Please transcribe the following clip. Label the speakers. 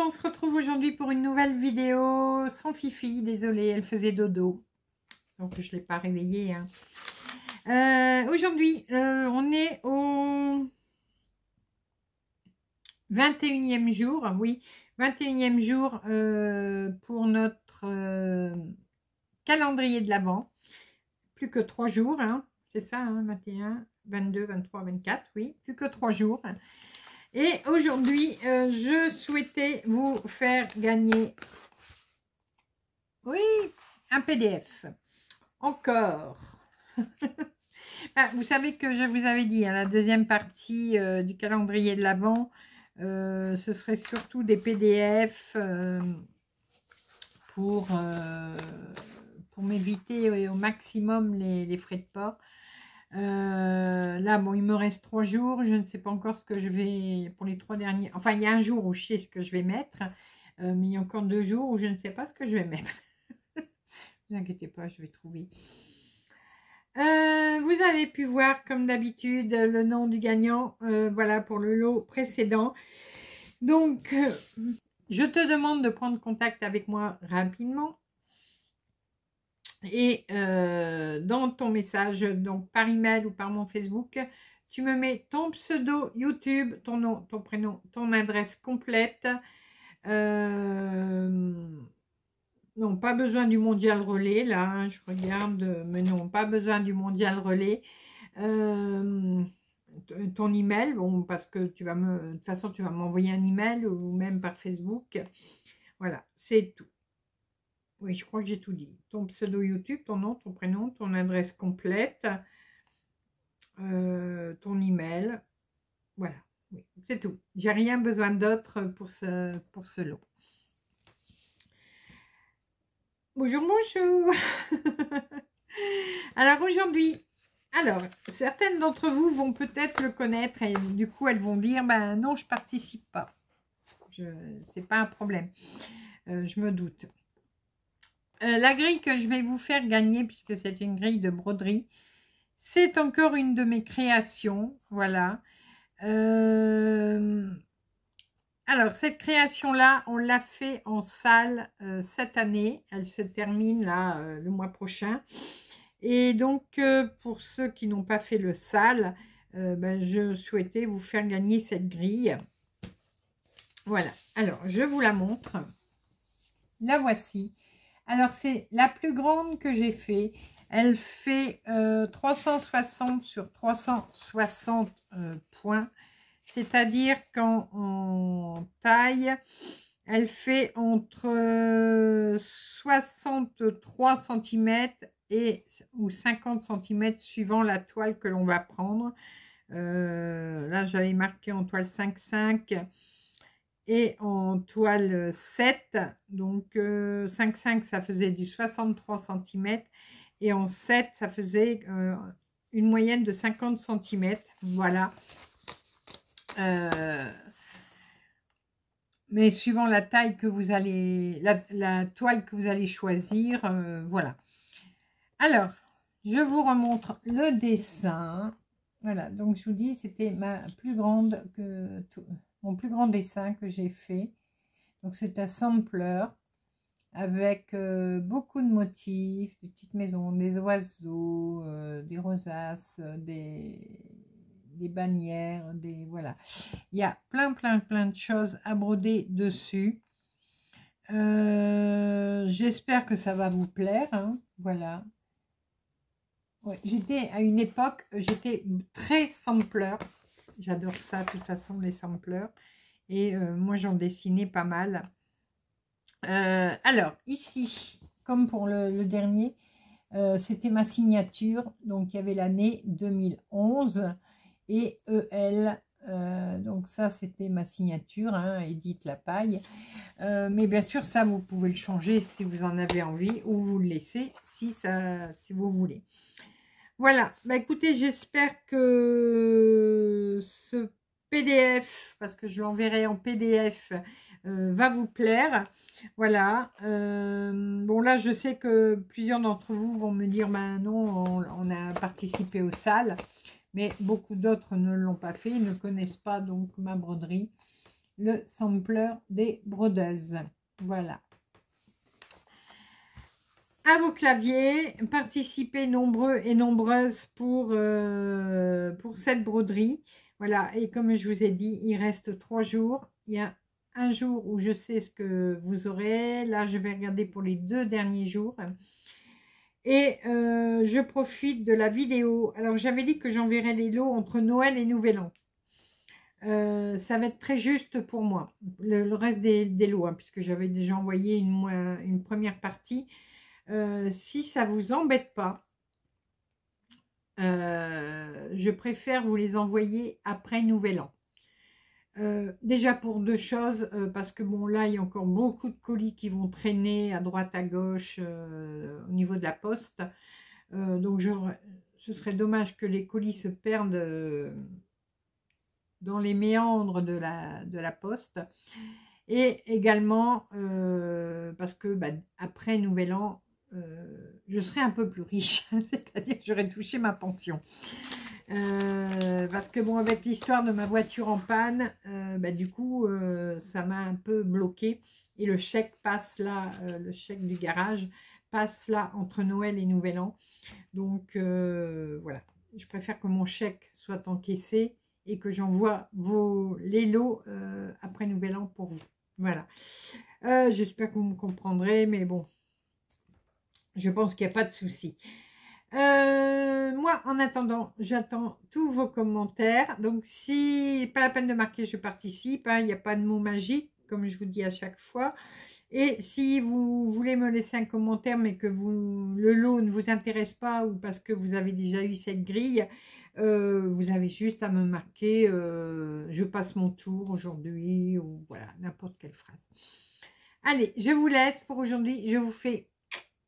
Speaker 1: on se retrouve aujourd'hui pour une nouvelle vidéo sans Fifi, désolée, elle faisait dodo, donc je ne l'ai pas réveillée. Hein. Euh, aujourd'hui, euh, on est au 21e jour, ah oui, 21e jour euh, pour notre calendrier de l'Avent, plus que trois jours, hein, c'est ça, 21, 22, 23, 24, oui, plus que trois jours. Et aujourd'hui, euh, je souhaitais vous faire gagner, oui, un PDF. Encore. Ah, vous savez que je vous avais dit, à hein, la deuxième partie euh, du calendrier de l'Avent, euh, ce serait surtout des PDF pour, pour m'éviter au maximum les frais de port. Euh, là, bon, il me reste trois jours. Je ne sais pas encore ce que je vais pour les trois derniers. Enfin, il y a un jour où je sais ce que je vais mettre, euh, mais il y a encore deux jours où je ne sais pas ce que je vais mettre. ne vous inquiétez pas, je vais trouver. Euh, vous avez pu voir, comme d'habitude, le nom du gagnant. voilà pour le lot précédent. Donc, je te demande de prendre contact avec moi rapidement et euh, dans ton message, donc par email ou par mon Facebook, tu me mets ton pseudo YouTube, ton nom, ton prénom, ton adresse complète. Euh, non, pas besoin du mondial relais, là, hein, je regarde, mais non, pas besoin du mondial relais. Euh, ton email, bon, parce que tu vas me, de toute façon, tu vas m'envoyer un email ou même par Facebook. Voilà, c'est tout. Oui, je crois que j'ai tout dit. Ton pseudo YouTube, ton nom, ton prénom, ton adresse complète, euh, ton email. Voilà, oui, c'est tout. J'ai rien besoin d'autre pour ce, pour ce lot. Bonjour, bonjour Alors aujourd'hui, alors, certaines d'entre vous vont peut-être le connaître et du coup, elles vont dire, ben non, je participe pas. Ce n'est pas un problème, euh, je me doute. Euh, la grille que je vais vous faire gagner, puisque c'est une grille de broderie, c'est encore une de mes créations. Voilà. Euh, alors, cette création-là, on l'a fait en salle euh, cette année. Elle se termine là le mois prochain. Et donc, pour ceux qui n'ont pas fait le salle, ben, je souhaitais vous faire gagner cette grille. Voilà. Alors, je vous la montre. La voici. Alors, c'est la plus grande que j'ai fait. Elle fait 360 euh, sur 360 euh, points. C'est-à-dire qu'en taille, elle fait entre 63 euh, cm et, ou 50 cm suivant la toile que l'on va prendre. là, j'avais marqué en toile 5,5 et en toile 7. Donc 5,5 euh, ça faisait du 63 cm et en 7 ça faisait euh, une moyenne de 50 cm. Voilà. Euh, mais suivant la taille que vous allez, la, toile que vous allez choisir, voilà. Alors, je vous remontre le dessin. Voilà, donc je vous dis, c'était ma plus grande que mon plus grand dessin que j'ai fait. Donc c'est un sampler avec euh, beaucoup de motifs, des petites maisons, des oiseaux, euh, des rosaces, euh, des, bannières, des voilà. Il y a plein plein plein de choses à broder dessus. J'espère que ça va vous plaire. Hein. voilà. j'étais à une époque, j'étais très sampleur. J'adore ça, de toute façon, les samplers. Et euh, moi, j'en dessinais pas mal. Euh, alors, ici, comme pour le, dernier, euh, c'était ma signature. Donc, il y avait l'année 2011 et EL. donc, ça, c'était ma signature, hein, la paille. mais bien sûr, ça, vous pouvez le changer si vous en avez envie ou vous le laissez si, ça, si vous voulez. Voilà, bah, écoutez, j'espère que ce PDF, parce que je l'enverrai en PDF, euh, va vous plaire. Voilà. Euh, bon, là, je sais que plusieurs d'entre vous vont me dire, ben non, on, on, a participé aux salles, mais beaucoup d'autres ne l'ont pas fait, ils ne connaissent pas donc ma broderie, le sampler des brodeuses. Voilà à vos claviers, participez nombreux et nombreuses pour, euh, pour cette broderie. Voilà, et comme je vous ai dit, il reste trois jours. Il y a un jour où je sais ce que vous aurez. Là, je vais regarder pour les deux derniers jours. Et euh, je profite de la vidéo. Alors, j'avais dit que j'enverrai les lots entre Noël et Nouvel An. Euh, ça va être très juste pour moi, le, reste des, lots, hein, puisque j'avais déjà envoyé une, une première partie. Euh, si ça vous embête pas. Euh, je préfère vous les envoyer après Nouvel An. Euh, déjà pour deux choses, parce que bon là il y a encore beaucoup de colis qui vont traîner à droite à gauche au niveau de la poste. donc je, ce serait dommage que les colis se perdent dans les méandres de la, de la poste. Et également parce que bah, après Nouvel An, euh, je serais un peu plus riche, c'est-à-dire que j'aurais touché ma pension. Euh, parce que bon, avec l'histoire de ma voiture en panne, euh, bah, du coup, ça m'a un peu bloqué. Et le chèque passe là, le chèque du garage passe là entre Noël et Nouvel An. Donc voilà, je préfère que mon chèque soit encaissé et que j'envoie vos les lots après Nouvel An pour vous. Voilà. J'espère que vous me comprendrez, mais bon, je pense qu'il n'y a pas de souci. Euh, moi, en attendant, j'attends tous vos commentaires. Donc, si pas la peine de marquer, je participe. Hein. Il n'y a pas de mot magique, comme je vous dis à chaque fois. Et si vous voulez me laisser un commentaire, mais que vous, le lot ne vous intéresse pas ou parce que vous avez déjà eu cette grille, euh, vous avez juste à me marquer euh, je passe mon tour aujourd'hui » ou voilà, n'importe quelle phrase. Allez, je vous laisse pour aujourd'hui. Je vous fais